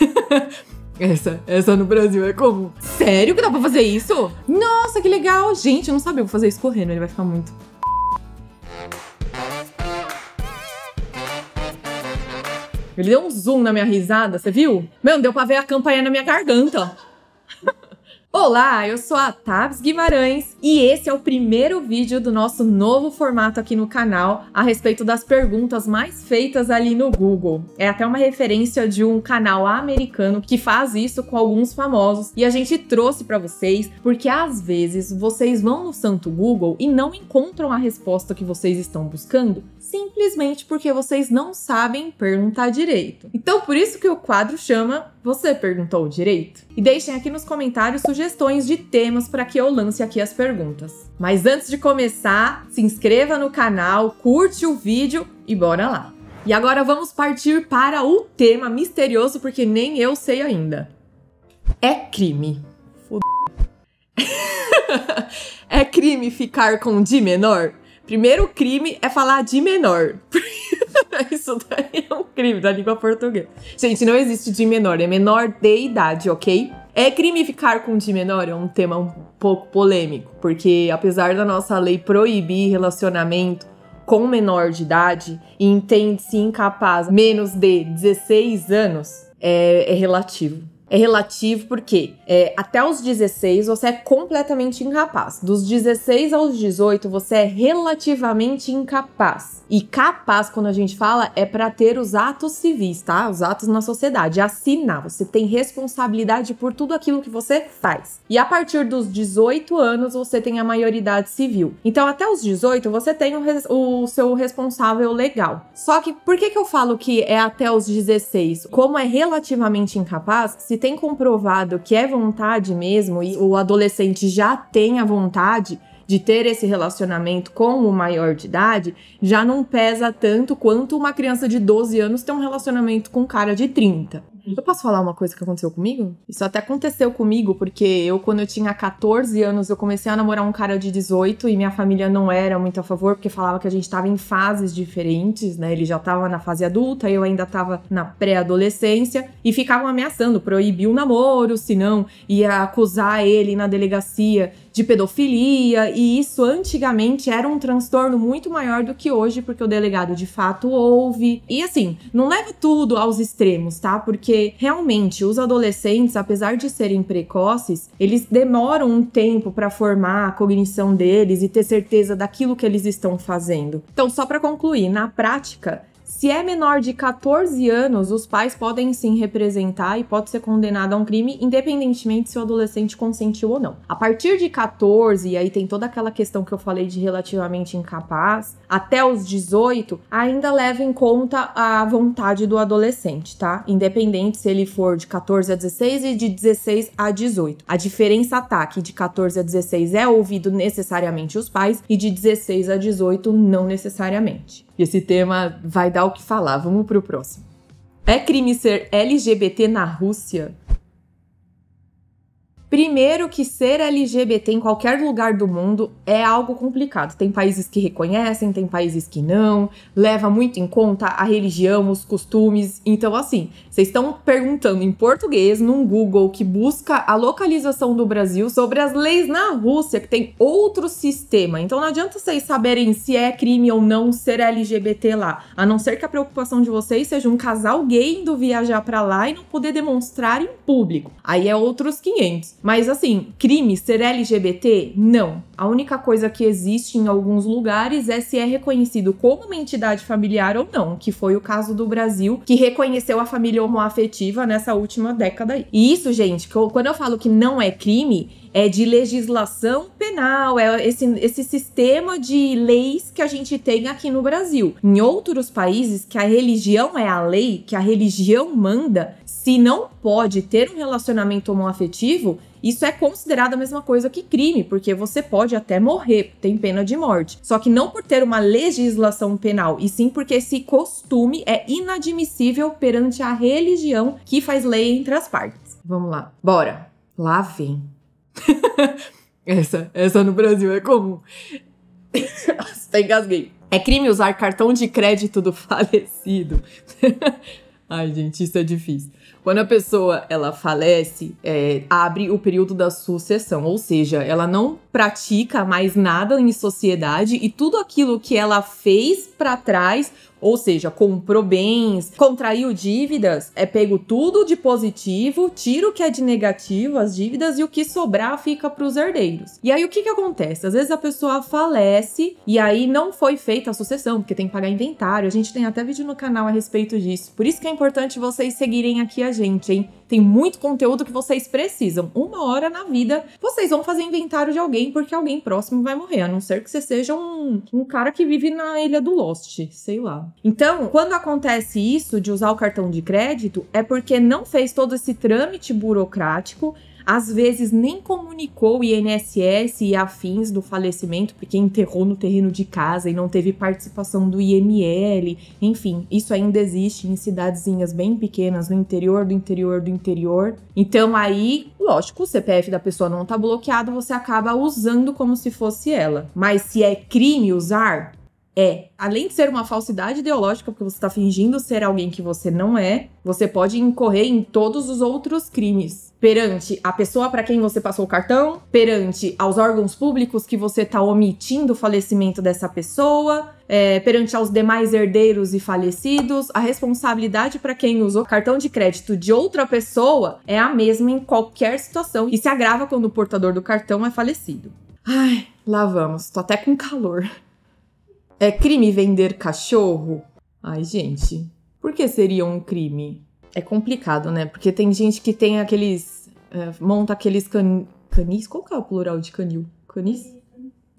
Essa, essa no Brasil é comum. Sério que dá pra fazer isso? Nossa, que legal! Gente, eu não sabia, eu vou fazer isso correndo, ele vai ficar muito. Ele deu um zoom na minha risada, você viu? mano deu pra ver a campanha na minha garganta. Olá, eu sou a Tabs Guimarães e esse é o primeiro vídeo do nosso novo formato aqui no canal a respeito das perguntas mais feitas ali no Google. É até uma referência de um canal americano que faz isso com alguns famosos e a gente trouxe para vocês porque às vezes vocês vão no santo Google e não encontram a resposta que vocês estão buscando simplesmente porque vocês não sabem perguntar direito. Então, por isso que o quadro chama Você Perguntou Direito? E deixem aqui nos comentários sugestões de temas para que eu lance aqui as perguntas. Mas antes de começar, se inscreva no canal, curte o vídeo e bora lá! E agora vamos partir para o tema misterioso, porque nem eu sei ainda. É crime. Foda é crime ficar com d de menor? Primeiro crime é falar de menor. Isso daí é um crime da língua portuguesa. Gente, não existe de menor, é menor de idade, ok? É crime ficar com de menor é um tema um pouco polêmico, porque apesar da nossa lei proibir relacionamento com menor de idade entende-se incapaz menos de 16 anos, é, é relativo é relativo porque é, até os 16 você é completamente incapaz. Dos 16 aos 18 você é relativamente incapaz. E capaz, quando a gente fala, é para ter os atos civis, tá? Os atos na sociedade. É assinar. Você tem responsabilidade por tudo aquilo que você faz. E a partir dos 18 anos você tem a maioridade civil. Então até os 18 você tem o, o seu responsável legal. Só que por que, que eu falo que é até os 16? Como é relativamente incapaz, se se tem comprovado que é vontade mesmo, e o adolescente já tem a vontade de ter esse relacionamento com o maior de idade, já não pesa tanto quanto uma criança de 12 anos ter um relacionamento com um cara de 30. Eu posso falar uma coisa que aconteceu comigo? Isso até aconteceu comigo, porque eu, quando eu tinha 14 anos, eu comecei a namorar um cara de 18 e minha família não era muito a favor, porque falava que a gente tava em fases diferentes, né? Ele já tava na fase adulta, eu ainda tava na pré-adolescência, e ficavam ameaçando, proibir o namoro, se não, ia acusar ele na delegacia de pedofilia, e isso antigamente era um transtorno muito maior do que hoje, porque o delegado de fato ouve. E assim, não leve tudo aos extremos, tá? Porque realmente os adolescentes, apesar de serem precoces, eles demoram um tempo para formar a cognição deles e ter certeza daquilo que eles estão fazendo. Então, só para concluir, na prática, se é menor de 14 anos, os pais podem sim representar e pode ser condenado a um crime, independentemente se o adolescente consentiu ou não. A partir de 14, e aí tem toda aquela questão que eu falei de relativamente incapaz, até os 18, ainda leva em conta a vontade do adolescente, tá? Independente se ele for de 14 a 16 e de 16 a 18. A diferença tá que de 14 a 16 é ouvido necessariamente os pais e de 16 a 18 não necessariamente. E esse tema vai dar dar o que falar. Vamos pro próximo. É crime ser LGBT na Rússia? Primeiro que ser LGBT em qualquer lugar do mundo é algo complicado. Tem países que reconhecem, tem países que não. Leva muito em conta a religião, os costumes. Então, assim, vocês estão perguntando em português num Google que busca a localização do Brasil sobre as leis na Rússia, que tem outro sistema. Então, não adianta vocês saberem se é crime ou não ser LGBT lá. A não ser que a preocupação de vocês seja um casal gay indo viajar para lá e não poder demonstrar em público. Aí é outros 500. Mas assim, crime ser LGBT? Não. A única coisa que existe em alguns lugares é se é reconhecido como uma entidade familiar ou não, que foi o caso do Brasil, que reconheceu a família homoafetiva nessa última década aí. E isso, gente, quando eu falo que não é crime, é, de legislação penal, é esse, esse sistema de leis que a gente tem aqui no Brasil. Em outros países que a religião é a lei, que a religião manda, se não pode ter um relacionamento homoafetivo, isso é considerado a mesma coisa que crime, porque você pode até morrer, tem pena de morte. Só que não por ter uma legislação penal, e sim porque esse costume é inadmissível perante a religião que faz lei entre as partes. Vamos lá, bora! Lá vem essa, essa no Brasil é comum. Até tá engasguei. É crime usar cartão de crédito do falecido. Ai, gente, isso é difícil. Quando a pessoa ela falece, é, abre o período da sucessão, ou seja, ela não pratica mais nada em sociedade e tudo aquilo que ela fez para trás ou seja, comprou bens, contraiu dívidas, é pego tudo de positivo, tira o que é de negativo, as dívidas, e o que sobrar fica para os herdeiros. E aí o que, que acontece? Às vezes a pessoa falece e aí não foi feita a sucessão, porque tem que pagar inventário. A gente tem até vídeo no canal a respeito disso. Por isso que é importante vocês seguirem aqui a gente, hein? tem muito conteúdo que vocês precisam. Uma hora na vida, vocês vão fazer inventário de alguém, porque alguém próximo vai morrer, a não ser que você seja um, um cara que vive na ilha do Lost, sei lá. Então, quando acontece isso de usar o cartão de crédito, é porque não fez todo esse trâmite burocrático às vezes nem comunicou o INSS e afins do falecimento, porque enterrou no terreno de casa e não teve participação do IML. Enfim, isso ainda existe em cidadezinhas bem pequenas, no interior do interior do interior. Então aí, lógico, o CPF da pessoa não tá bloqueado, você acaba usando como se fosse ela. Mas se é crime usar, é, além de ser uma falsidade ideológica, porque você está fingindo ser alguém que você não é, você pode incorrer em todos os outros crimes perante a pessoa para quem você passou o cartão, perante aos órgãos públicos que você está omitindo o falecimento dessa pessoa, é, perante aos demais herdeiros e falecidos, a responsabilidade para quem usou cartão de crédito de outra pessoa é a mesma em qualquer situação e se agrava quando o portador do cartão é falecido. Ai, lá vamos, tô até com calor. É crime vender cachorro? Ai, gente, por que seria um crime? é complicado, né? Porque tem gente que tem aqueles. É, monta aqueles can, canis. Qual que é o plural de canil? Canis?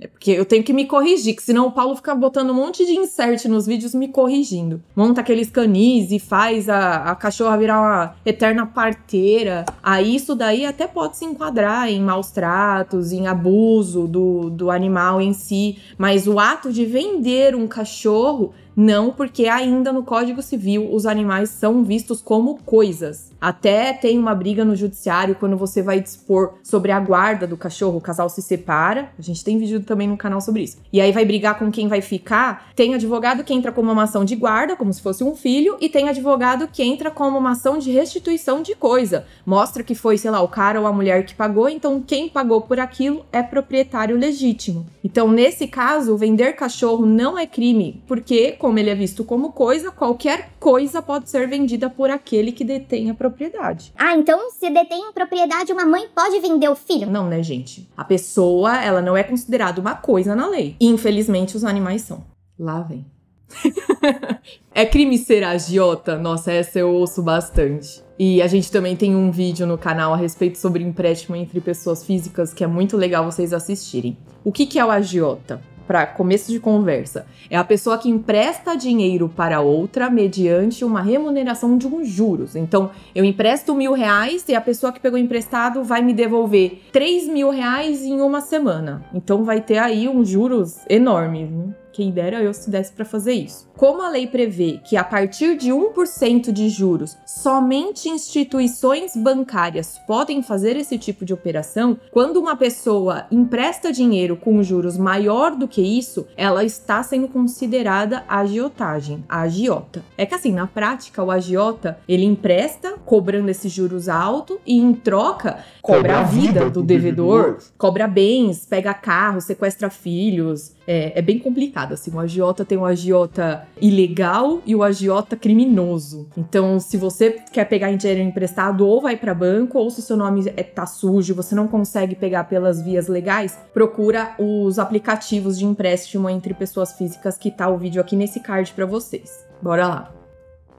É porque eu tenho que me corrigir, que senão o Paulo fica botando um monte de insert nos vídeos me corrigindo. Monta aqueles canis e faz a, a cachorra virar uma eterna parteira. Aí isso daí até pode se enquadrar em maus tratos, em abuso do, do animal em si. Mas o ato de vender um cachorro não, porque ainda no Código Civil os animais são vistos como coisas. Até tem uma briga no judiciário quando você vai dispor sobre a guarda do cachorro, o casal se separa. A gente tem vídeo também no canal sobre isso. E aí vai brigar com quem vai ficar. Tem advogado que entra como uma ação de guarda, como se fosse um filho, e tem advogado que entra como uma ação de restituição de coisa. Mostra que foi, sei lá, o cara ou a mulher que pagou, então quem pagou por aquilo é proprietário legítimo. Então, nesse caso, vender cachorro não é crime, porque como ele é visto como coisa, qualquer coisa pode ser vendida por aquele que detém a propriedade. Ah, então se detém a propriedade, uma mãe pode vender o filho? Não, né, gente? A pessoa, ela não é considerada uma coisa na lei. Infelizmente, os animais são. Lá vem. é crime ser agiota? Nossa, essa eu ouço bastante. E a gente também tem um vídeo no canal a respeito sobre empréstimo entre pessoas físicas que é muito legal vocês assistirem. O que, que é o agiota? para começo de conversa. É a pessoa que empresta dinheiro para outra mediante uma remuneração de uns juros. Então, eu empresto mil reais e a pessoa que pegou emprestado vai me devolver três mil reais em uma semana. Então, vai ter aí uns juros enormes. Né? Quem dera eu desse para fazer isso. Como a lei prevê que a partir de 1% de juros, somente instituições bancárias podem fazer esse tipo de operação, quando uma pessoa empresta dinheiro com juros maior do que isso, ela está sendo considerada agiotagem, agiota. É que assim, na prática, o agiota, ele empresta cobrando esses juros alto e em troca cobra, cobra a vida, vida do, do devedor, devedor, cobra bens, pega carro, sequestra filhos, é, é, bem complicado, assim. O agiota tem o agiota ilegal e o agiota criminoso. Então, se você quer pegar dinheiro emprestado, ou vai para banco, ou se o seu nome é, tá sujo, você não consegue pegar pelas vias legais, procura os aplicativos de empréstimo entre pessoas físicas que tá o vídeo aqui nesse card para vocês. Bora lá.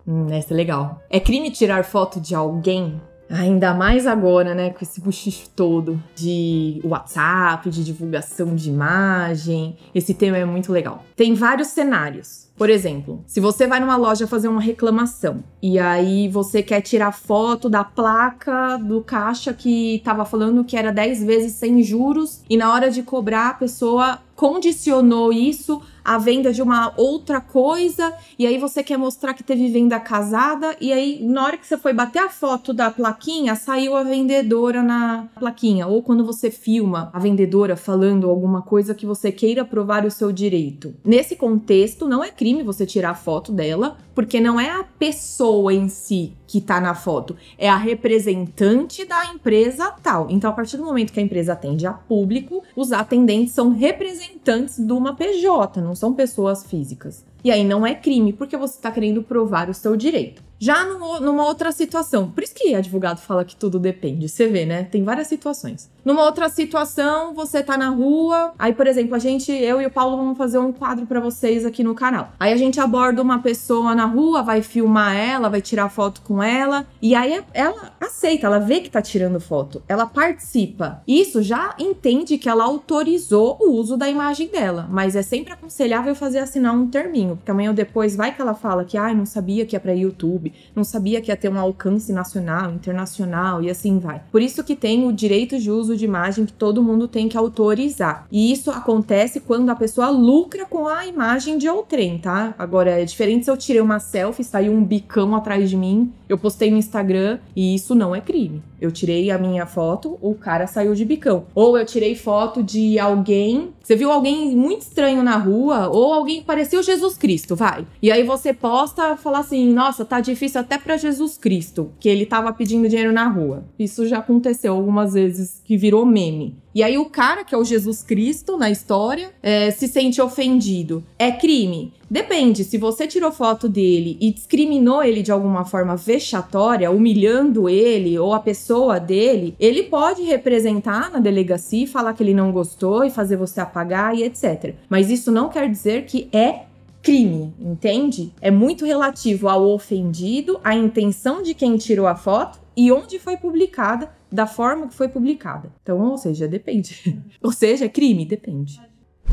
Hum, essa é legal. É crime tirar foto de alguém Ainda mais agora, né, com esse buchicho todo de WhatsApp, de divulgação de imagem. Esse tema é muito legal. Tem vários cenários. Por exemplo, se você vai numa loja fazer uma reclamação e aí você quer tirar foto da placa do caixa que estava falando que era 10 vezes sem juros e na hora de cobrar a pessoa condicionou isso a venda de uma outra coisa, e aí você quer mostrar que teve venda casada, e aí na hora que você foi bater a foto da plaquinha, saiu a vendedora na plaquinha. Ou quando você filma a vendedora falando alguma coisa que você queira provar o seu direito. Nesse contexto, não é crime você tirar a foto dela, porque não é a pessoa em si que está na foto, é a representante da empresa tal. Então, a partir do momento que a empresa atende a público, os atendentes são representantes de uma PJ, não são pessoas físicas. E aí não é crime, porque você está querendo provar o seu direito. Já no, numa outra situação, por isso que advogado fala que tudo depende, você vê, né? Tem várias situações. Numa outra situação, você tá na rua, aí, por exemplo, a gente, eu e o Paulo vamos fazer um quadro para vocês aqui no canal. Aí a gente aborda uma pessoa na rua, vai filmar ela, vai tirar foto com ela, e aí é, ela aceita, ela vê que tá tirando foto, ela participa. Isso já entende que ela autorizou o uso da imagem dela, mas é sempre aconselhável fazer assinar um terminho porque amanhã ou depois vai que ela fala que, ai, ah, não sabia que ia para YouTube, não sabia que ia ter um alcance nacional, internacional e assim vai. Por isso que tem o direito de uso de imagem que todo mundo tem que autorizar. E isso acontece quando a pessoa lucra com a imagem de outrem, tá? Agora, é diferente se eu tirei uma selfie, saiu um bicão atrás de mim, eu postei no Instagram e isso não é crime. Eu tirei a minha foto, o cara saiu de bicão. Ou eu tirei foto de alguém. Você viu alguém muito estranho na rua, ou alguém que parecia o Jesus Cristo, vai. E aí você posta fala assim: nossa, tá difícil até para Jesus Cristo, que ele tava pedindo dinheiro na rua. Isso já aconteceu algumas vezes que virou meme. E aí o cara, que é o Jesus Cristo na história, é, se sente ofendido. É crime. Depende, se você tirou foto dele e discriminou ele de alguma forma vexatória, humilhando ele ou a pessoa dele, ele pode representar na delegacia e falar que ele não gostou e fazer você apagar e etc. Mas isso não quer dizer que é crime, entende? É muito relativo ao ofendido, à intenção de quem tirou a foto e onde foi publicada da forma que foi publicada. Então, ou seja, depende. ou seja, é crime? Depende.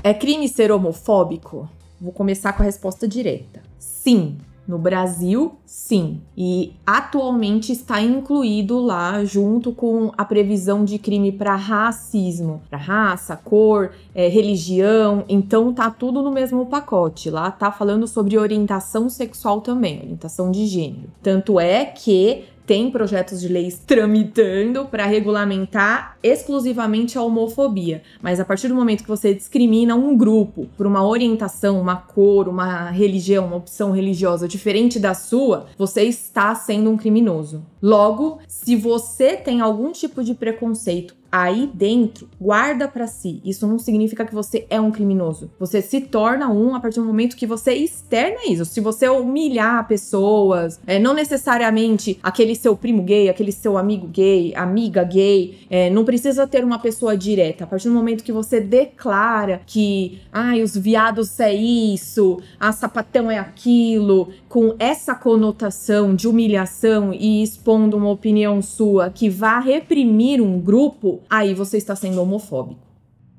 É crime ser homofóbico? Vou começar com a resposta direta. Sim. No Brasil, sim. E atualmente está incluído lá, junto com a previsão de crime para racismo, para raça, cor, é, religião. Então tá tudo no mesmo pacote. Lá tá falando sobre orientação sexual também, orientação de gênero. Tanto é que tem projetos de leis tramitando para regulamentar exclusivamente a homofobia. Mas a partir do momento que você discrimina um grupo por uma orientação, uma cor, uma religião, uma opção religiosa diferente da sua, você está sendo um criminoso. Logo, se você tem algum tipo de preconceito aí dentro, guarda para si. Isso não significa que você é um criminoso. Você se torna um a partir do momento que você externa isso. Se você humilhar pessoas, é, não necessariamente aquele seu primo gay, aquele seu amigo gay, amiga gay, é, não precisa ter uma pessoa direta. A partir do momento que você declara que, ai, os viados é isso, a sapatão é aquilo, com essa conotação de humilhação e expondo uma opinião sua que vá reprimir um grupo, aí você está sendo homofóbico.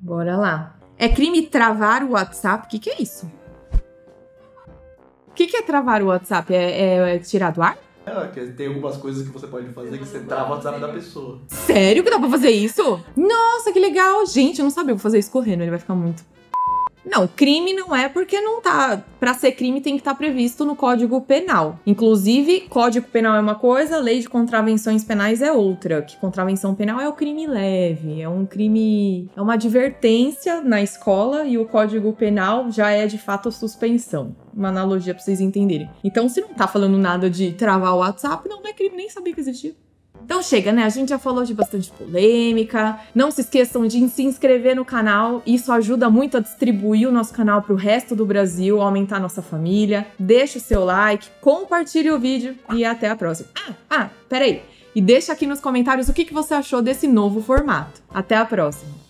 Bora lá. É crime travar o WhatsApp? O que, que é isso? O que, que é travar o WhatsApp? É, é, é tirar do ar? É, é que tem algumas coisas que você pode fazer que você trava o WhatsApp da pessoa. Sério que dá pra fazer isso? Nossa, que legal! Gente, eu não sabia, eu vou fazer isso correndo, ele vai ficar muito não, crime não é porque não tá. Para ser crime tem que estar tá previsto no Código Penal. Inclusive, Código Penal é uma coisa, Lei de Contravenções Penais é outra. Que contravenção penal é o crime leve, é um crime, é uma advertência na escola e o Código Penal já é de fato suspensão. Uma analogia para vocês entenderem. Então, se não tá falando nada de travar o WhatsApp, não, não é crime, nem sabia que existia. Então chega, né? A gente já falou de bastante polêmica. Não se esqueçam de se inscrever no canal. Isso ajuda muito a distribuir o nosso canal para o resto do Brasil, aumentar a nossa família. Deixe o seu like, compartilhe o vídeo e até a próxima. Ah, ah, peraí. E deixa aqui nos comentários o que, que você achou desse novo formato. Até a próxima!